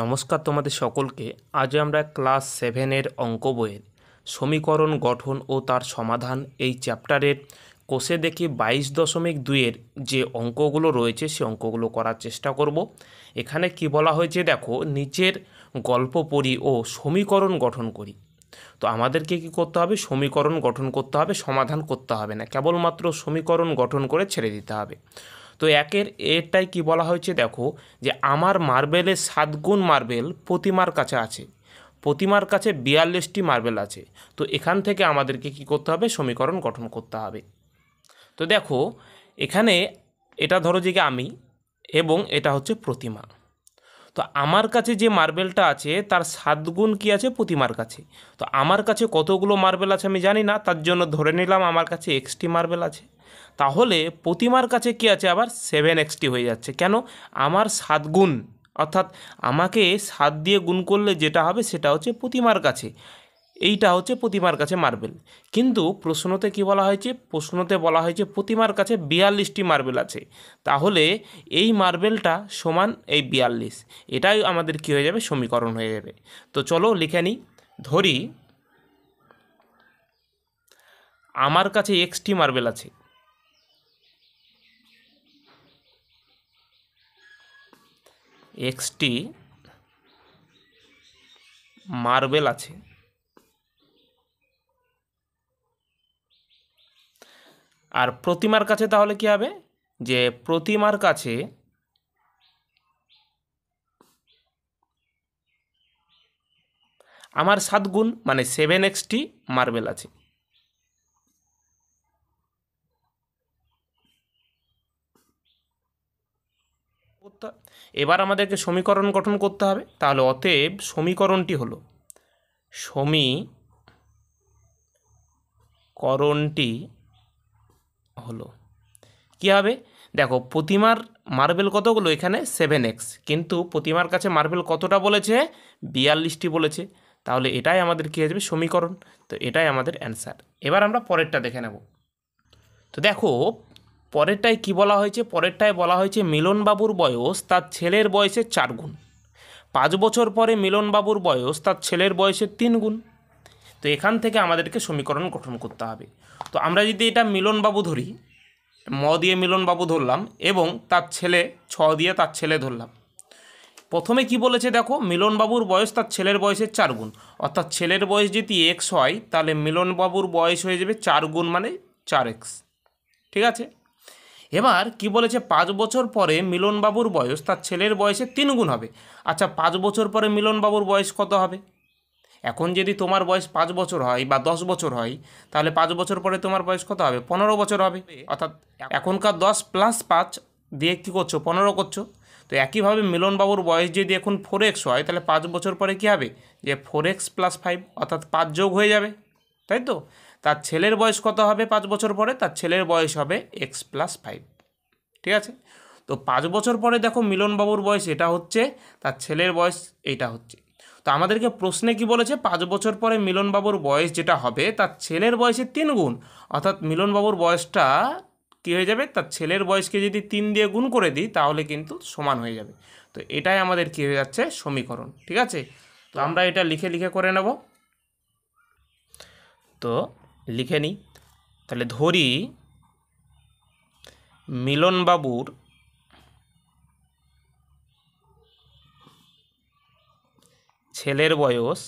নমস্কার তোমাদের সকলকে আজ আমরা ক্লাস সেভেনের অঙ্ক বইয়ের সমীকরণ গঠন ও তার সমাধান এই চ্যাপ্টারের কোষে দেখি বাইশ দশমিক দুইয়ের যে অঙ্কগুলো রয়েছে সে অঙ্কগুলো করার চেষ্টা করব এখানে কি বলা হয়েছে দেখো নিচের গল্প পড়ি ও সমীকরণ গঠন করি তো আমাদেরকে কি করতে হবে সমীকরণ গঠন করতে হবে সমাধান করতে হবে না কেবলমাত্র সমীকরণ গঠন করে ছেড়ে দিতে হবে তো একের এটাই কি বলা হয়েছে দেখো যে আমার মার্বেলের সাতগুণ মার্বেল প্রতিমার কাছে আছে প্রতিমার কাছে বিয়াল্লিশটি মার্বেল আছে তো এখান থেকে আমাদেরকে কি করতে হবে সমীকরণ গঠন করতে হবে তো দেখো এখানে এটা ধরো যে আমি এবং এটা হচ্ছে প্রতিমা তো আমার কাছে যে মার্বেলটা আছে তার সাতগুণ কি আছে প্রতিমার কাছে তো আমার কাছে কতগুলো মার্বেল আছে আমি জানি না তার জন্য ধরে নিলাম আমার কাছে এক্সটি মার্বেল আছে তাহলে প্রতিমার কাছে কি আছে আবার সেভেন এক্সটি হয়ে যাচ্ছে কেন আমার সাতগুণ অর্থাৎ আমাকে সাত দিয়ে গুণ করলে যেটা হবে সেটা হচ্ছে প্রতিমার কাছে এইটা হচ্ছে প্রতিমার কাছে মার্বেল কিন্তু প্রশ্নতে কি বলা হয়েছে প্রশ্নতে বলা হয়েছে প্রতিমার কাছে বিয়াল্লিশটি মার্বেল আছে তাহলে এই মার্বেলটা সমান এই বিয়াল্লিশ এটাই আমাদের কি হয়ে যাবে সমীকরণ হয়ে যাবে তো চলো লিখে নিই ধরি আমার কাছে এক্সটি মার্বেল আছে এক্সটি মার্বেল আছে আর প্রতিমার কাছে তাহলে কি হবে যে প্রতিমার কাছে আমার সাত গুণ মানে সেভেন এক্সটি মার্বেল আছে এবার আমাদেরকে সমীকরণ গঠন করতে হবে তাহলে অতএব সমীকরণটি হলো সমীকরণটি হলো কি হবে দেখো প্রতিমার মার্বেল কতগুলো এখানে সেভেন এক্স কিন্তু প্রতিমার কাছে মার্বেল কতটা বলেছে বিয়াল্লিশটি বলেছে তাহলে এটাই আমাদের কী হয়ে সমীকরণ তো এটাই আমাদের অ্যান্সার এবার আমরা পরেরটা দেখে নেব তো দেখো পরেরটায় কি বলা হয়েছে পরেরটায় বলা হয়েছে মিলনবাবুর বয়স তার ছেলের বয়সের চার গুণ পাঁচ বছর পরে মিলনবাবুর বয়স তার ছেলের বয়সের তিন গুণ তো এখান থেকে আমাদেরকে সমীকরণ গঠন করতে হবে তো আমরা যদি এটা মিলন বাবু ধরি ম দিয়ে মিলন বাবু ধরলাম এবং তার ছেলে ছ দিয়ে তার ছেলে ধরলাম প্রথমে কি বলেছে দেখো মিলন বাবুর বয়স তার ছেলের বয়সের চার গুণ অর্থাৎ ছেলের বয়স যদি এক্স হয় তাহলে মিলন বাবুর বয়স হয়ে যাবে চার গুণ মানে চার এক্স ঠিক আছে এবার কি বলেছে পাঁচ বছর পরে মিলন বাবুর বয়স তার ছেলের বয়সে তিন গুণ হবে আচ্ছা পাঁচ বছর পরে মিলন বাবুর বয়স কত হবে এখন যদি তোমার বয়স পাঁচ বছর হয় বা দশ বছর হয় তাহলে পাঁচ বছর পরে তোমার বয়স কত হবে পনেরো বছর হবে অর্থাৎ এখনকার দশ প্লাস পাঁচ দিয়ে কী করছো পনেরো করছো তো একইভাবে মিলনবাবুর বয়স যদি এখন ফোর এক্স হয় তাহলে পাঁচ বছর পরে কী হবে যে ফোর এক্স প্লাস ফাইভ অর্থাৎ পাঁচ যোগ হয়ে যাবে তাই তো তার ছেলের বয়স কত হবে পাঁচ বছর পরে তার ছেলের বয়স হবে এক্স প্লাস ফাইভ ঠিক আছে তো পাঁচ বছর পরে দেখো মিলনবাবুর বয়স এটা হচ্ছে তার ছেলের বয়স এইটা হচ্ছে তো আমাদেরকে প্রশ্নে কি বলেছে পাঁচ বছর পরে মিলনবাবুর বয়স যেটা হবে তার ছেলের বয়সের তিন গুণ অর্থাৎ মিলনবাবুর বয়সটা কী হয়ে যাবে তার ছেলের বয়সকে যদি তিন দিয়ে গুণ করে দিই তাহলে কিন্তু সমান হয়ে যাবে তো এটাই আমাদের কী হয়ে যাচ্ছে সমীকরণ ঠিক আছে তো আমরা এটা লিখে লিখে করে নেব তো লিখে নিই তাহলে ধরি মিলনবাবুর ছেলের বয়স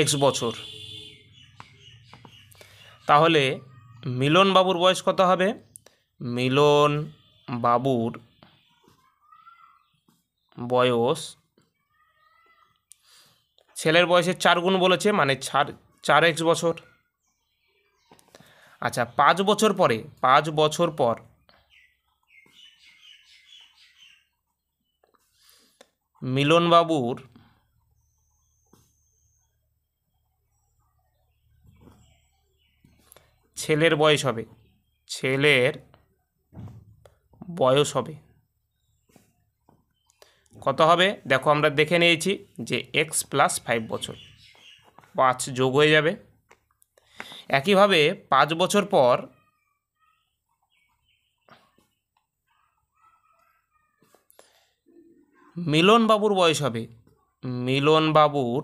এক্স বছর তাহলে মিলন বাবুর বয়স কত হবে মিলন বাবুর বয়স ছেলের বয়সের চার গুণ বলেছে মানে চার চার এক্স বছর আচ্ছা পাঁচ বছর পরে পাঁচ বছর পর মিলনবাবুর ছেলের বয়স হবে ছেলের বয়স হবে কত হবে দেখো আমরা দেখে নিয়েছি যে এক্স প্লাস ফাইভ বছর পাঁচ যোগ হয়ে যাবে একইভাবে পাঁচ বছর পর মিলন বাবুর বয়স হবে মিলন বাবুর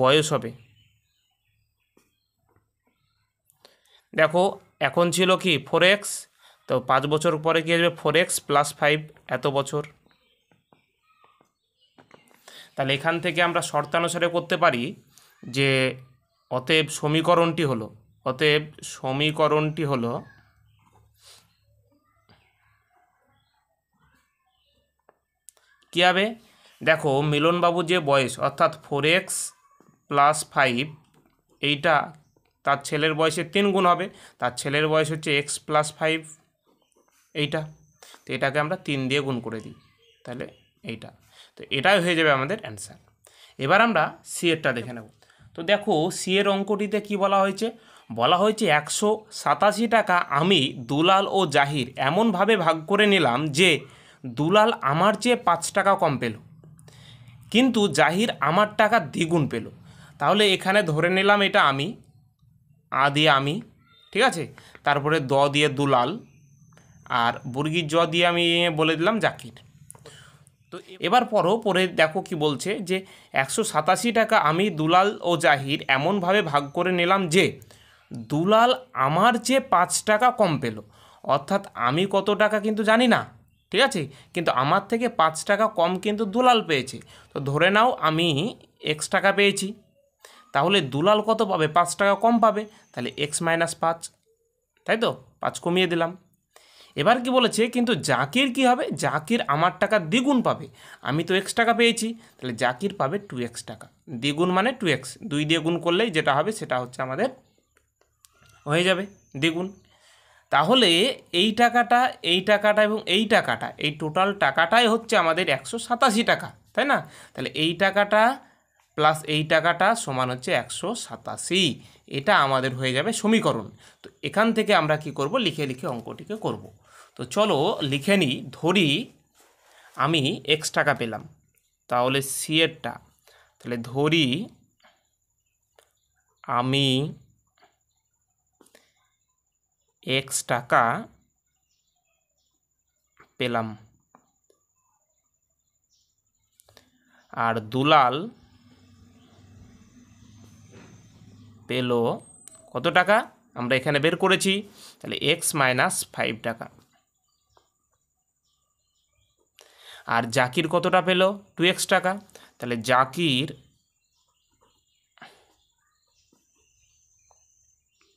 বয়স হবে দেখো এখন ছিল কি ফোর এক্স তো পাঁচ বছর পরে কি আসবে ফোর এক্স প্লাস ফাইভ এত বছর তাহলে এখান থেকে আমরা শর্তানুসারে করতে পারি যে অতএব সমীকরণটি হলো অতএব সমীকরণটি হলো কী হবে দেখো মিলনবাবু যে বয়স অর্থাৎ ফোর এক্স প্লাস ফাইভ এইটা তার ছেলের বয়সের তিন গুণ হবে তার ছেলের বয়স হচ্ছে এক্স প্লাস ফাইভ এইটা তো এটাকে আমরা তিন দিয়ে গুণ করে দিই তাহলে এইটা তো এটাই হয়ে যাবে আমাদের অ্যান্সার এবার আমরা সি এরটা দেখে নেব তো দেখো সি এর অঙ্কটিতে কি বলা হয়েছে বলা হয়েছে একশো সাতাশি টাকা আমি দুলাল ও জাহির এমনভাবে ভাগ করে নিলাম যে দুলাল আমার চেয়ে পাঁচ টাকা কম পেল কিন্তু জাহির আমার টাকা দ্বিগুণ পেল তাহলে এখানে ধরে নিলাম এটা আমি আ দিয়ে আমি ঠিক আছে তারপরে দ দিয়ে দুলাল আর বর্গির জ দিয়ে আমি বলে দিলাম জাকির তো এবার পরও পরে দেখো কি বলছে যে একশো সাতাশি টাকা আমি দুলাল ও জাহির এমনভাবে ভাগ করে নিলাম যে দুলাল আমার চেয়ে পাঁচ টাকা কম পেল অর্থাৎ আমি কত টাকা কিন্তু জানি না ঠিক আছে কিন্তু আমার থেকে পাঁচ টাকা কম কিন্তু দুলাল পেয়েছে তো ধরে নাও আমি এক্স টাকা পেয়েছি তাহলে দুলাল কত পাবে পাঁচ টাকা কম পাবে তাহলে এক্স মাইনাস পাঁচ তাই তো পাঁচ কমিয়ে দিলাম এবার কি বলেছে কিন্তু জাকির কি হবে জাকির আমার টাকা দ্বিগুণ পাবে আমি তো এক্স টাকা পেয়েছি তাহলে জাকির পাবে টু এক্স টাকা দ্বিগুণ মানে টু এক্স দুই দিয়ে গুণ করলেই যেটা হবে সেটা হচ্ছে আমাদের হয়ে যাবে দ্বিগুণ তাহলে এই টাকাটা এই টাকাটা এবং এই টাকাটা এই টোটাল টাকাটাই হচ্ছে আমাদের একশো সাতাশি টাকা তাই না তাহলে এই টাকাটা প্লাস এই টাকাটা সমান হচ্ছে একশো সাতাশি এটা আমাদের হয়ে যাবে সমীকরণ তো এখান থেকে আমরা কি করব লিখে লিখে অঙ্কটিকে করব তো চলো লিখে নিই ধরি আমি এক্স টাকা পেলাম তাহলে সিএরটা তাহলে ধরি আমি এক্স টাকা পেলাম আর দুলাল পেল কত টাকা আমরা এখানে বের করেছি তাহলে এক্স মাইনাস ফাইভ টাকা আর জাকির কতটা পেল টু এক্স টাকা তাহলে জাকির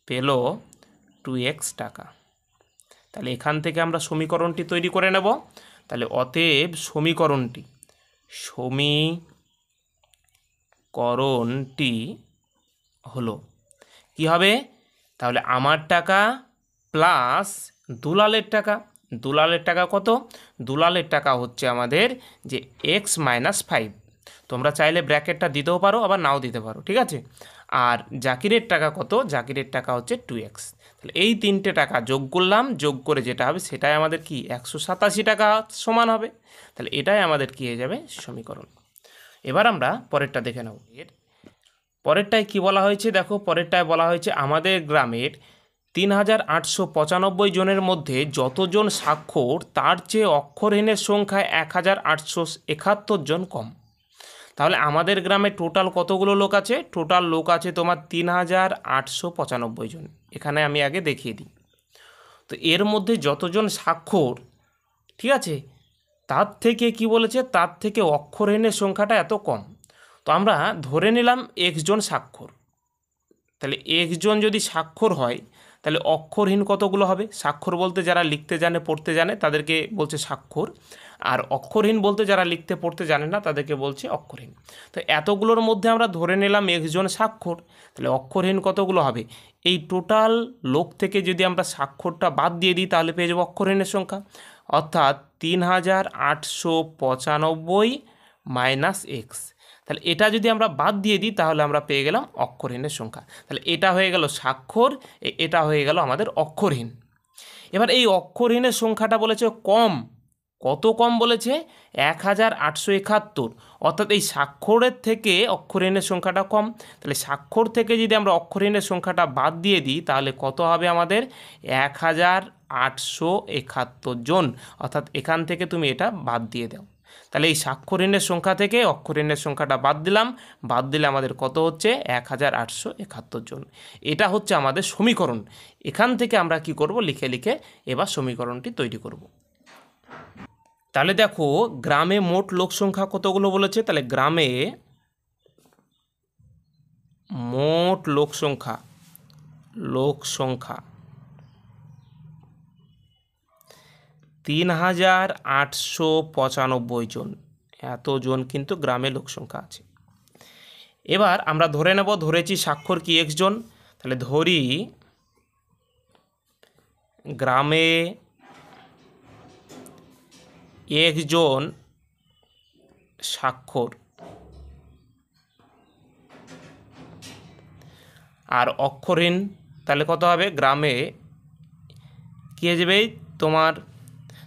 পেলো টু এক্স টাকা তাহলে এখান থেকে আমরা সমীকরণটি তৈরি করে নেব তাহলে অতএব সমীকরণটি সমীকরণটি হলো কি হবে তাহলে আমার টাকা প্লাস দুলালের টাকা দুলালের টাকা কত দুলালের টাকা হচ্ছে আমাদের যে এক্স মাইনাস ফাইভ তোমরা চাইলে ব্র্যাকেটটা দিতেও পারো আবার নাও দিতে পারো ঠিক আছে আর জাকিরের টাকা কত জাকিরের টাকা হচ্ছে টু এক্স তাহলে এই তিনটে টাকা যোগ করলাম যোগ করে যেটা হবে সেটাই আমাদের কি একশো সাতাশি টাকা সমান হবে তাহলে এটাই আমাদের কী হয়ে যাবে সমীকরণ এবার আমরা পরেরটা দেখে নেব এর পরেরটায় কি বলা হয়েছে দেখো পরেরটায় বলা হয়েছে আমাদের গ্রামের তিন হাজার আটশো পঁচানব্বই জনের মধ্যে যতজন স্বাক্ষর তার চেয়ে অক্ষরহীনের সংখ্যায় এক হাজার আটশো একাত্তর জন কম তাহলে আমাদের গ্রামে টোটাল কতগুলো লোক আছে টোটাল লোক আছে তোমার তিন হাজার আটশো পঁচানব্বই জন এখানে আমি আগে দেখিয়ে দিই তো এর মধ্যে যতজন স্বাক্ষর ঠিক আছে তার থেকে কি বলেছে তার থেকে অক্ষরহীনের সংখ্যাটা এত কম তো আমরা ধরে নিলাম একজন স্বাক্ষর তাহলে একজন যদি স্বাক্ষর হয় তাহলে অক্ষরহীন কতগুলো হবে স্বাক্ষর বলতে যারা লিখতে জানে পড়তে জানে তাদেরকে বলছে স্বাক্ষর আর অক্ষরহীন বলতে যারা লিখতে পড়তে জানে না তাদেরকে বলছি অক্ষরহীন তো এতগুলোর মধ্যে আমরা ধরে নিলাম একজন স্বাক্ষর তাহলে অক্ষরহীন কতগুলো হবে এই টোটাল লোক থেকে যদি আমরা স্বাক্ষরটা বাদ দিয়ে দিই তাহলে পেয়ে যাবো অক্ষরহীনের সংখ্যা অর্থাৎ তিন হাজার আটশো পঁচানব্বই মাইনাস এক্স তাহলে এটা যদি আমরা বাদ দিয়ে দিই তাহলে আমরা পেয়ে গেলাম অক্ষরহীনের সংখ্যা তাহলে এটা হয়ে গেল স্বাক্ষর এটা হয়ে গেল আমাদের অক্ষরহীন এবার এই অক্ষরহীনের সংখ্যাটা বলেছে কম কত কম বলেছে এক হাজার আটশো একাত্তর অর্থাৎ এই স্বাক্ষরের থেকে অক্ষরহীনের সংখ্যাটা কম তাহলে স্বাক্ষর থেকে যদি আমরা অক্ষরহীনের সংখ্যাটা বাদ দিয়ে দিই তাহলে কত হবে আমাদের এক হাজার আটশো একাত্তর জন অর্থাৎ এখান থেকে তুমি এটা বাদ দিয়ে দাও তাহলে এই স্বাক্ষরহীনের সংখ্যা থেকে অক্ষরহীনের সংখ্যাটা বাদ দিলাম বাদ দিলে আমাদের কত হচ্ছে এক হাজার আটশো একাত্তর জন এটা হচ্ছে আমাদের সমীকরণ এখান থেকে আমরা কি করব লিখে লিখে এবার সমীকরণটি তৈরি করব তাহলে দেখো গ্রামে মোট লোক সংখ্যা কতগুলো বলেছে তাহলে গ্রামে মোট লোক সংখ্যা লোক সংখ্যা তিন হাজার আটশো পঁচানব্বই জন এতজন কিন্তু গ্রামে লোক সংখ্যা আছে এবার আমরা ধরে নেব ধরেছি স্বাক্ষর কি একজন তাহলে ধরি গ্রামে একজন স্বাক্ষর আর অক্ষরহীন তাহলে কত হবে গ্রামে কী হয়ে যাবে তোমার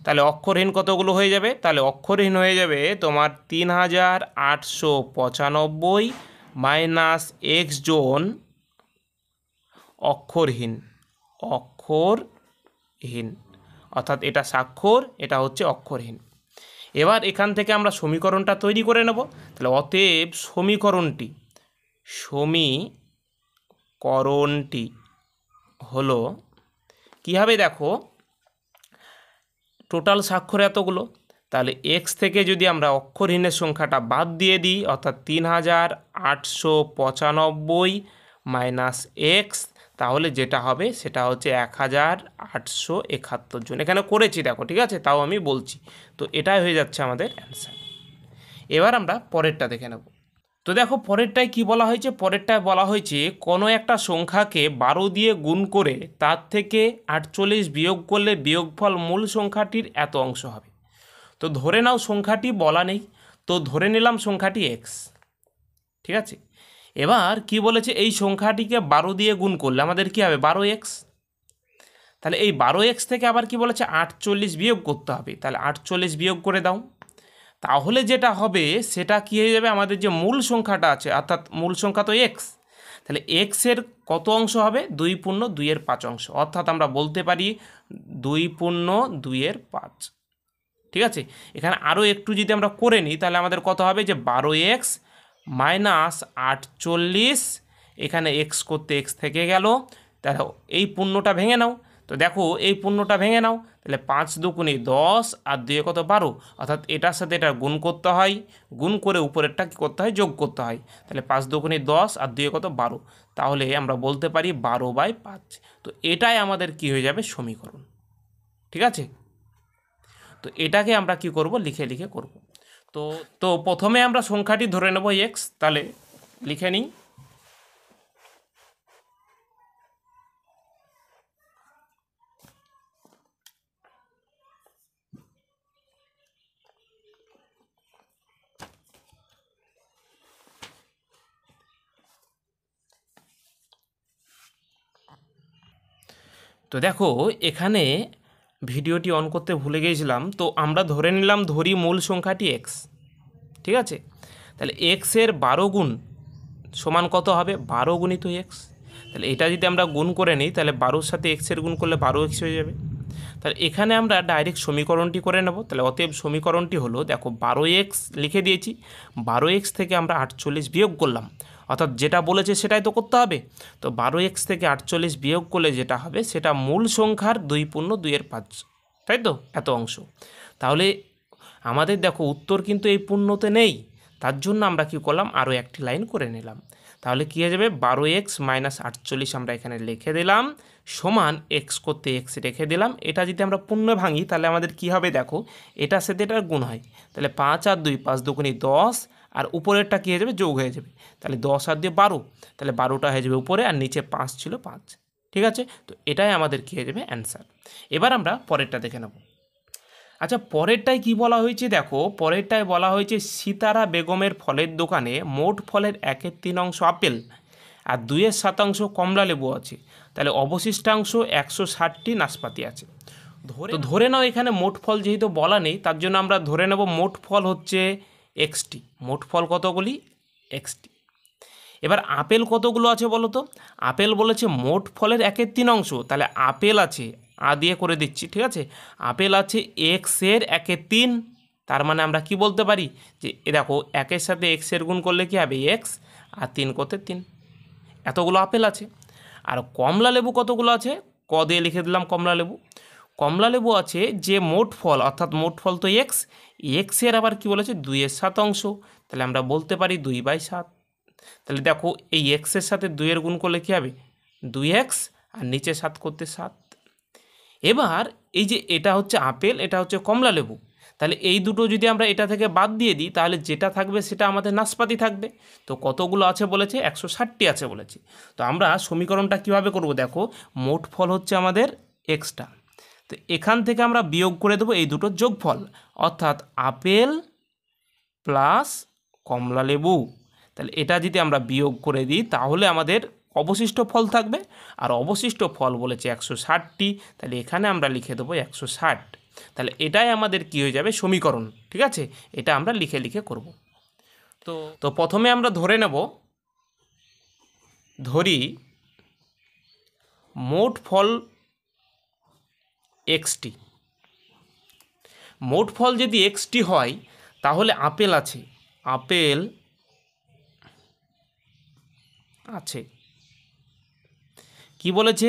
তাহলে অক্ষরহীন কতগুলো হয়ে যাবে তাহলে অক্ষরহীন হয়ে যাবে তোমার তিন হাজার আটশো পঁচানব্বই মাইনাস এক্স জন অক্ষরহীন অক্ষরহীন অর্থাৎ এটা স্বাক্ষর এটা হচ্ছে অক্ষরহীন এবার এখান থেকে আমরা সমীকরণটা তৈরি করে নেব তাহলে অতএব সমীকরণটি সমীকরণটি হলো কীভাবে দেখো টোটাল স্বাক্ষর এতগুলো তাহলে এক্স থেকে যদি আমরা অক্ষরহীনের সংখ্যাটা বাদ দিয়ে দিই অর্থাৎ তিন হাজার আটশো পঁচানব্বই মাইনাস এক্স তাহলে যেটা হবে সেটা হচ্ছে এক হাজার আটশো একাত্তর জন এখানে করেছি দেখো ঠিক আছে তাও আমি বলছি তো এটাই হয়ে যাচ্ছে আমাদের অ্যান্সার এবার আমরা পরেরটা দেখে নেব তো দেখো পরেরটায় কি বলা হয়েছে পরেরটায় বলা হয়েছে কোনো একটা সংখ্যাকে বারো দিয়ে গুণ করে তার থেকে আটচল্লিশ বিয়োগ করলে বিয়োগফল মূল সংখ্যাটির এত অংশ হবে তো ধরে নাও সংখ্যাটি বলা নেই তো ধরে নিলাম সংখ্যাটি এক্স ঠিক আছে এবার কি বলেছে এই সংখ্যাটিকে বারো দিয়ে গুণ করলে আমাদের কি হবে বারো এক্স তাহলে এই বারো এক্স থেকে আবার কি বলেছে আটচল্লিশ বিয়োগ করতে হবে তাহলে আটচল্লিশ বিয়োগ করে দাও তাহলে যেটা হবে সেটা কী হয়ে যাবে আমাদের যে মূল সংখ্যাটা আছে অর্থাৎ মূল সংখ্যা তো এক্স তাহলে এক্সের কত অংশ হবে দুই পূর্ণ দুইয়ের পাঁচ অংশ অর্থাৎ আমরা বলতে পারি দুই পূর্ণ দুইয়ের পাঁচ ঠিক আছে এখানে আরও একটু যদি আমরা করে নিই তাহলে আমাদের কত হবে যে বারো এক্স মাইনাস আটচল্লিশ এখানে এক্স করতে এক্স থেকে গেল তাহলে এই পূর্ণটা ভেঙে নাও তো দেখো এই পূর্ণটা ভেঙে নাও তাহলে পাঁচ দুকুনি দশ আর দুয়ে কত বারো অর্থাৎ এটার সাথে এটা গুণ করতে হয় গুণ করে উপরেরটা কী করতে হয় যোগ করতে হয় তাহলে পাঁচ দুকুনি দশ আর দুয়ে কত বারো তাহলে আমরা বলতে পারি বারো বাই পাঁচ তো এটাই আমাদের কি হয়ে যাবে সমীকরণ ঠিক আছে তো এটাকে আমরা কি করব লিখে লিখে করব তো তো প্রথমে আমরা সংখ্যাটি ধরে নেব এক্স তাহলে লিখে নিই তো দেখো এখানে ভিডিওটি অন করতে ভুলে গিয়েছিলাম তো আমরা ধরে নিলাম ধরি মূল সংখ্যাটি এক্স ঠিক আছে তাহলে এক্সের বারো গুণ সমান কত হবে বারো গুণিত এক্স তাহলে এটা যদি আমরা গুণ করে নিই তাহলে বারোর সাথে এক্সের গুণ করলে বারো এক্স হয়ে যাবে তাহলে এখানে আমরা ডাইরেক্ট সমীকরণটি করে নেব তাহলে অতএব সমীকরণটি হলো দেখো বারো এক্স লিখে দিয়েছি বারো এক্স থেকে আমরা আটচল্লিশ বিয়োগ করলাম অর্থাৎ যেটা বলেছে সেটাই তো করতে হবে তো বারো এক্স থেকে আটচল্লিশ বিয়োগ করলে যেটা হবে সেটা মূল সংখ্যার দুই পূর্ণ দুইয়ের পাঁচ তাই তো এত অংশ তাহলে আমাদের দেখো উত্তর কিন্তু এই পূর্ণতে নেই তার জন্য আমরা কি করলাম আরও একটি লাইন করে নিলাম তাহলে কী হয়ে যাবে বারো এক্স মাইনাস আটচল্লিশ আমরা এখানে লিখে দিলাম সমান এক্স করতে এক্স রেখে দিলাম এটা যদি আমরা পূর্ণ ভাঙি তাহলে আমাদের কি হবে দেখো এটা সাথে এটার গুণ হয় তাহলে পাঁচ আর দুই পাঁচ দুগুণি দশ আর উপরেরটা কী হয়ে যাবে যোগ হয়ে যাবে তাহলে দশ আর দিয়ে বারো তাহলে বারোটা হয়ে যাবে উপরে আর নিচে পাঁচ ছিল পাঁচ ঠিক আছে তো এটাই আমাদের কী হয়ে যাবে অ্যান্সার এবার আমরা পরেরটা দেখে নেব আচ্ছা পরেরটায় কি বলা হয়েছে দেখো পরেরটায় বলা হয়েছে সীতারা বেগমের ফলের দোকানে মোট ফলের একের তিন অংশ আপেল আর দুইয়ের শতাংশ কমলা লেবু আছে তাহলে অবশিষ্টাংশ একশো ষাটটি নাশপাতি আছে ধরে ধরে নাও এখানে মোট ফল যেহেতু বলা নেই তার জন্য আমরা ধরে নেব মোট ফল হচ্ছে এক্সটি মোট ফল কতগুলি এক্সটি এবার আপেল কতগুলো আছে বলো তো আপেল বলেছে মোট ফলের একের তিন অংশ তাহলে আপেল আছে আ দিয়ে করে দিচ্ছি ঠিক আছে আপেল আছে এক্সের একের তিন তার মানে আমরা কি বলতে পারি যে এ দেখো একের সাথে এক্সের গুণ করলে কি হবে এক্স আর তিন কতে তিন এতগুলো আপেল আছে আর কমলা লেবু কতগুলো আছে ক দিয়ে লিখে দিলাম কমলা লেবু কমলালেবু আছে যে মোট ফল অর্থাৎ মোট ফল তো এক্স এক্সের আবার কি বলেছে দুইয়ের সাত অংশ তাহলে আমরা বলতে পারি দুই বাই সাত তাহলে দেখো এই এক্সের সাথে দুইয়ের গুণ করলে কী হবে দুই এক্স আর নিচে সাত করতে সাত এবার এই যে এটা হচ্ছে আপেল এটা হচ্ছে কমলালেবু তাহলে এই দুটো যদি আমরা এটা থেকে বাদ দিয়ে দিই তাহলে যেটা থাকবে সেটা আমাদের নাশপাতি থাকবে তো কতগুলো আছে বলেছে একশো ষাটটি আছে বলেছে তো আমরা সমীকরণটা কিভাবে করব দেখো মোট ফল হচ্ছে আমাদের এক্সটা তো এখান থেকে আমরা বিয়োগ করে দেবো এই দুটো যোগফল অর্থাৎ আপেল প্লাস কমলা লেবু তাহলে এটা যদি আমরা বিয়োগ করে দিই তাহলে আমাদের অবশিষ্ট ফল থাকবে আর অবশিষ্ট ফল বলেছে একশো ষাটটি তাহলে এখানে আমরা লিখে দেবো একশো ষাট তাহলে এটাই আমাদের কি হয়ে যাবে সমীকরণ ঠিক আছে এটা আমরা লিখে লিখে করব তো তো প্রথমে আমরা ধরে নেব ধরি মোট ফল এক্সটি মোট ফল যদি এক্সটি হয় তাহলে আপেল আছে আপেল আছে কি বলেছে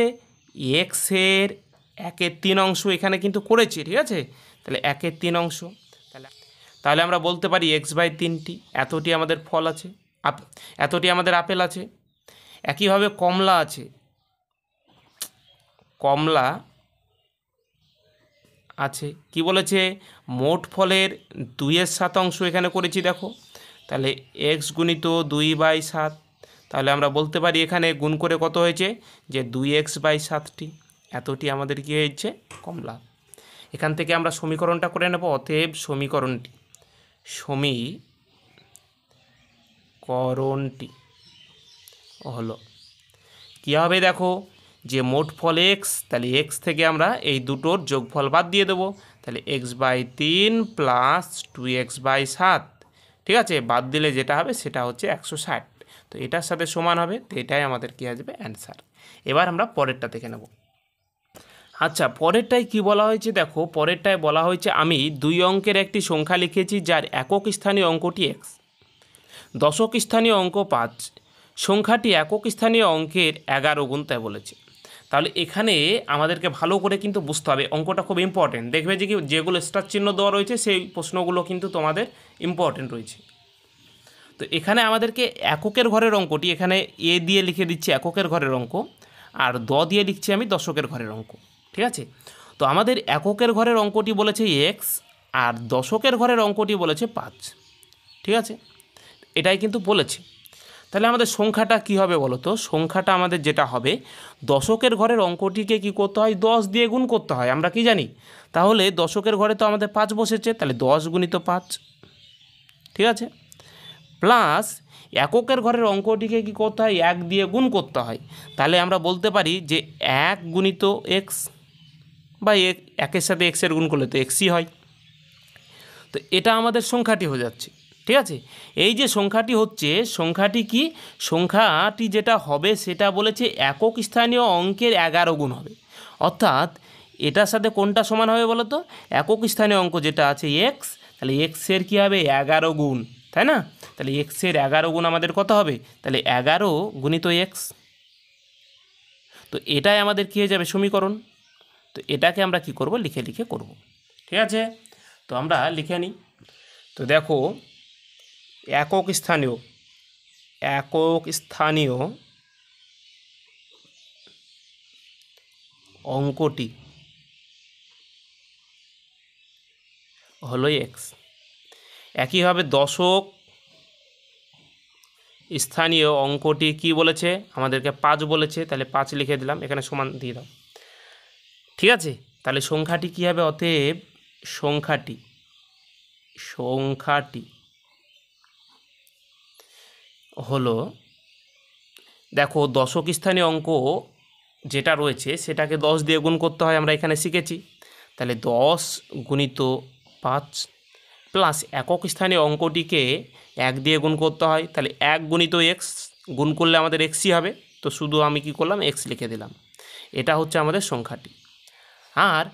এক্সের একের তিন অংশ এখানে কিন্তু করেছি ঠিক আছে তাহলে একের তিন অংশ তাহলে তাহলে আমরা বলতে পারি এক্স বাই তিনটি এতটি আমাদের ফল আছে আপ এতটি আমাদের আপেল আছে একইভাবে কমলা আছে কমলা আছে কি বলেছে মোট ফলের দুইয়ের শতাংশ এখানে করেছি দেখো তাহলে এক্স গুণিত দুই বাই সাত তাহলে আমরা বলতে পারি এখানে গুণ করে কত হয়েছে যে দুই এক্স বাই সাতটি এতটি আমাদের কী হয়েছে কমলা এখান থেকে আমরা সমীকরণটা করে নেব অতএব সমীকরণটি সমীকরণটি হলো কী হবে দেখো যে মোট ফল এক্স তাহলে এক্স থেকে আমরা এই দুটোর যোগফল বাদ দিয়ে দেবো তাহলে এক্স বাই তিন প্লাস টু এক্স বাই সাত ঠিক আছে বাদ দিলে যেটা হবে সেটা হচ্ছে একশো ষাট তো এটার সাথে সমান হবে তো এটাই আমাদের কী আসবে অ্যান্সার এবার আমরা পরেরটা দেখে নেব আচ্ছা পরেরটায় কি বলা হয়েছে দেখো পরেরটায় বলা হয়েছে আমি দুই অঙ্কের একটি সংখ্যা লিখেছি যার একক স্থানীয় অঙ্কটি এক্স দশক স্থানীয় অঙ্ক পাঁচ সংখ্যাটি একক স্থানীয় অঙ্কের এগারো গুণ তাই বলেছে তাহলে এখানে আমাদেরকে ভালো করে কিন্তু বুঝতে হবে অঙ্কটা খুব ইম্পর্টেন্ট দেখবে যে কি যেগুলো স্টার চিহ্ন দেওয়া রয়েছে সেই প্রশ্নগুলো কিন্তু তোমাদের ইম্পর্টেন্ট রয়েছে তো এখানে আমাদেরকে এককের ঘরের অঙ্কটি এখানে এ দিয়ে লিখে দিচ্ছি এককের ঘরের অঙ্ক আর দ দিয়ে লিখছি আমি দশকের ঘরের অঙ্ক ঠিক আছে তো আমাদের এককের ঘরের অঙ্কটি বলেছে এক্স আর দশকের ঘরের অঙ্কটি বলেছে পাঁচ ঠিক আছে এটাই কিন্তু বলেছে তাহলে আমাদের সংখ্যাটা কি হবে বলো তো সংখ্যাটা আমাদের যেটা হবে দশকের ঘরের অঙ্কটিকে কি করতে হয় দশ দিয়ে গুণ করতে হয় আমরা কি জানি তাহলে দশকের ঘরে তো আমাদের পাঁচ বসেছে তাহলে দশ গুণিত পাঁচ ঠিক আছে প্লাস এককের ঘরের অঙ্কটিকে কি করতে হয় এক দিয়ে গুণ করতে হয় তাহলে আমরা বলতে পারি যে এক গুণিত এক্স বা একের সাথে এক্সের গুণ করলে তো এক্সই হয় তো এটা আমাদের সংখ্যাটি হয়ে যাচ্ছে ঠিক আছে এই যে সংখ্যাটি হচ্ছে সংখ্যাটি কি সংখ্যাটি যেটা হবে সেটা বলেছে একক স্থানীয় অঙ্কের এগারো গুণ হবে অর্থাৎ এটার সাথে কোনটা সমান হবে বলো তো একক স্থানীয় অঙ্ক যেটা আছে এক্স তাহলে এক্সের কী হবে এগারো গুণ তাই না তাহলে এক্সের এগারো গুণ আমাদের কত হবে তাহলে এগারো গুণিত এক্স তো এটাই আমাদের কী হয়ে যাবে সমীকরণ তো এটাকে আমরা কি করব লিখে লিখে করব ঠিক আছে তো আমরা লিখে নিই তো দেখো একক স্থানীয় একক স্থানীয় অঙ্কটি হলো এক্স একইভাবে দশক স্থানীয় অঙ্কটি কি বলেছে আমাদেরকে পাঁচ বলেছে তাহলে পাঁচ লিখে দিলাম এখানে সমান দিয়ে দাও ঠিক আছে তাহলে সংখ্যাটি কী হবে অতএব সংখ্যাটি সংখ্যাটি হলো দেখো দশক স্থানীয় অঙ্ক যেটা রয়েছে সেটাকে দশ দিয়ে গুণ করতে হয় আমরা এখানে শিখেছি তাহলে দশ গুণিত পাঁচ প্লাস একক স্থানীয় অঙ্কটিকে এক দিয়ে গুণ করতে হয় তাহলে এক গুণিত এক্স গুণ করলে আমাদের এক্সই হবে তো শুধু আমি কি করলাম এক্স লিখে দিলাম এটা হচ্ছে আমাদের সংখ্যাটি আর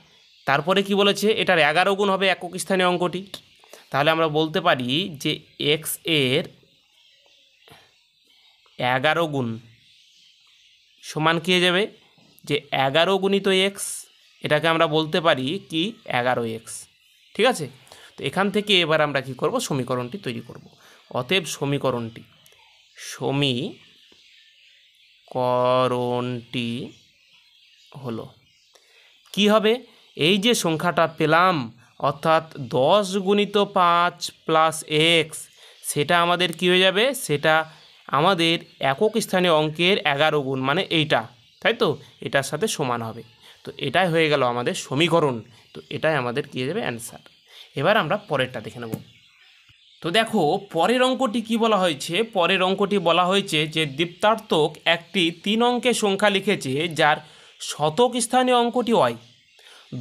তারপরে কি বলেছে এটার এগারো গুণ হবে একক স্থানীয় অঙ্কটি তাহলে আমরা বলতে পারি যে এক্স এর এগারো গুণ সমান কী যাবে যে এগারো গুণিত এক্স এটাকে আমরা বলতে পারি কি এগারো এক্স ঠিক আছে তো এখান থেকে এবার আমরা কি করব সমীকরণটি তৈরি করব অতএব সমীকরণটি সমীকরণটি হলো কি হবে এই যে সংখ্যাটা পেলাম অর্থাৎ দশ গুণিত পাঁচ প্লাস এক্স সেটা আমাদের কি হয়ে যাবে সেটা আমাদের একক স্থানে অঙ্কের এগারো গুণ মানে এইটা তাই তো এটার সাথে সমান হবে তো এটাই হয়ে গেল আমাদের সমীকরণ তো এটাই আমাদের কী যাবে অ্যান্সার এবার আমরা পরেরটা দেখে নেব তো দেখো পরের অঙ্কটি কি বলা হয়েছে পরের অঙ্কটি বলা হয়েছে যে দীপ্তার্থক একটি তিন অঙ্কের সংখ্যা লিখেছে যার শতক স্থানে অঙ্কটি হয়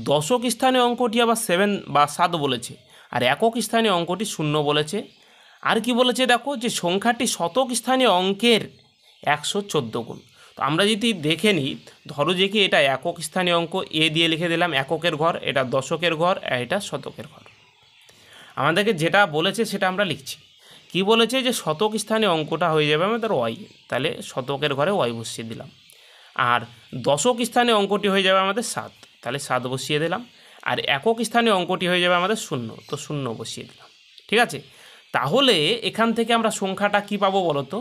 দশক স্থানে অঙ্কটি আবার সেভেন বা সাত বলেছে আর একক স্থানে অঙ্কটি শূন্য বলেছে আর কি বলেছে দেখো যে সংখ্যাটি শতক স্থানীয় অঙ্কের একশো চোদ্দো গুণ তো আমরা যদি দেখে নিই ধরো যে কি এটা একক স্থানীয় অঙ্ক এ দিয়ে লিখে দিলাম এককের ঘর এটা দশকের ঘর এটা শতকের ঘর আমাদেরকে যেটা বলেছে সেটা আমরা লিখছি কি বলেছে যে শতক স্থানে অঙ্কটা হয়ে যাবে আমাদের ওয়াই তাহলে শতকের ঘরে ওয়াই বসিয়ে দিলাম আর দশক স্থানে অঙ্কটি হয়ে যাবে আমাদের সাত তাহলে সাত বসিয়ে দিলাম আর একক স্থানে অঙ্কটি হয়ে যাবে আমাদের শূন্য তো শূন্য বসিয়ে দিলাম ঠিক আছে তাহলে এখান থেকে আমরা সংখ্যাটা কি পাবো বলতো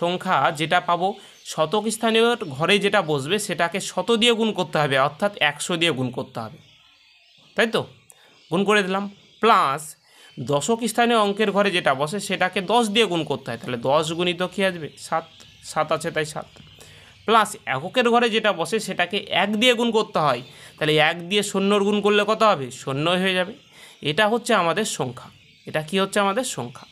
সংখ্যা যেটা পাবো শতক স্থানীয় ঘরে যেটা বসবে সেটাকে শত দিয়ে গুণ করতে হবে অর্থাৎ একশো দিয়ে গুণ করতে হবে তাই তো গুণ করে দিলাম প্লাস দশক স্থানীয় অঙ্কের ঘরে যেটা বসে সেটাকে দশ দিয়ে গুণ করতে হয় তাহলে দশ গুণিত কী আসবে সাত সাত আছে তাই সাত প্লাস এককের ঘরে যেটা বসে সেটাকে এক দিয়ে গুণ করতে হয় তাহলে এক দিয়ে শূন্যর গুণ করলে কত হবে শূন্য হয়ে যাবে এটা হচ্ছে আমাদের সংখ্যা এটা কি হচ্ছে আমাদের সংখ্যা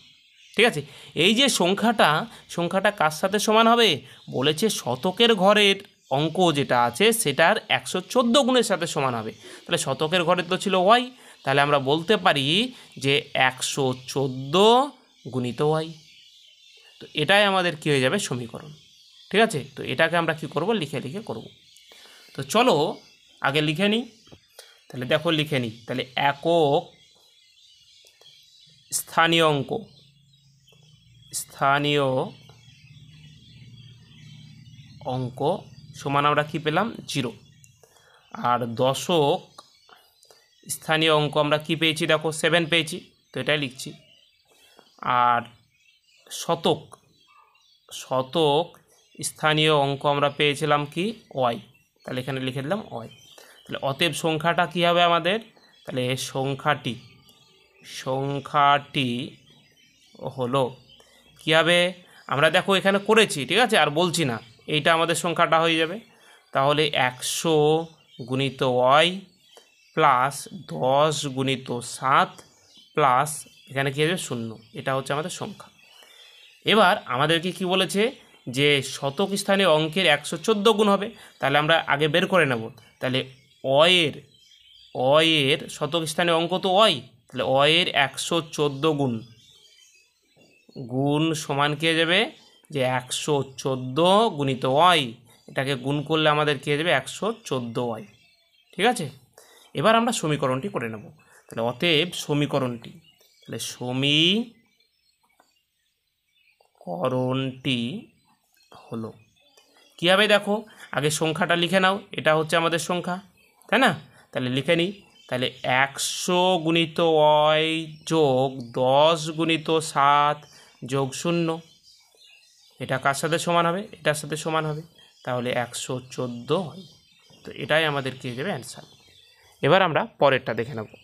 ঠিক আছে এই যে সংখ্যাটা সংখ্যাটা কার সাথে সমান হবে বলেছে শতকের ঘরের অঙ্ক যেটা আছে সেটার একশো চোদ্দো গুণের সাথে সমান হবে তাহলে শতকের ঘরে তো ছিল ওয়াই তাহলে আমরা বলতে পারি যে একশো চোদ্দো গুণিত ওয়াই তো এটাই আমাদের কী হয়ে যাবে সমীকরণ ঠিক আছে তো এটাকে আমরা কি করব লিখে লিখে করব তো চলো আগে লিখে নিই তাহলে দেখো লিখে নিই তাহলে একক স্থানীয় অঙ্ক স্থানীয় অঙ্ক সমান আমরা কী পেলাম জিরো আর দশক স্থানীয় অঙ্ক আমরা কী পেয়েছি দেখো সেভেন পেয়েছি তো এটাই লিখছি আর শতক শতক স্থানীয় অঙ্ক আমরা পেয়েছিলাম কি ওয়াই তাহলে এখানে লিখে দিলাম ওয়াই তাহলে অতএব সংখ্যাটা কী হবে আমাদের তাহলে সংখ্যাটি সংখ্যাটি হলো কী হবে আমরা দেখো এখানে করেছি ঠিক আছে আর বলছি না এইটা আমাদের সংখ্যাটা হয়ে যাবে তাহলে একশো গুণিত ওয়াই প্লাস দশ গুণিত সাত প্লাস এখানে কী হবে শূন্য এটা হচ্ছে আমাদের সংখ্যা এবার আমাদেরকে কি বলেছে যে শতক স্থানীয় অঙ্কের একশো চোদ্দো গুণ হবে তাহলে আমরা আগে বের করে নেব তাহলে অয়ের অয়ের শতক স্থানীয় অঙ্ক তো অয় তাহলে অ এর একশো চোদ্দো গুণ গুণ সমান কে যাবে যে একশো চোদ্দো গুণিত ওয়াই এটাকে গুণ করলে আমাদের কে যাবে একশো চোদ্দো ওয়াই ঠিক আছে এবার আমরা সমীকরণটি করে নেব তাহলে অতএব সমীকরণটি তাহলে সমীকরণটি হলো কীভাবে দেখো আগে সংখ্যাটা লিখে নাও এটা হচ্ছে আমাদের সংখ্যা তাই না তাহলে লিখে নিই তাহলে একশো গুণিত ওয় যোগ দশ গুণিত সাত যোগ শূন্য এটা কার সাথে সমান হবে এটার সাথে সমান হবে তাহলে একশো চোদ্দো হয় তো এটাই আমাদের কী হয়ে যাবে অ্যান্সার এবার আমরা পরেরটা দেখে নেব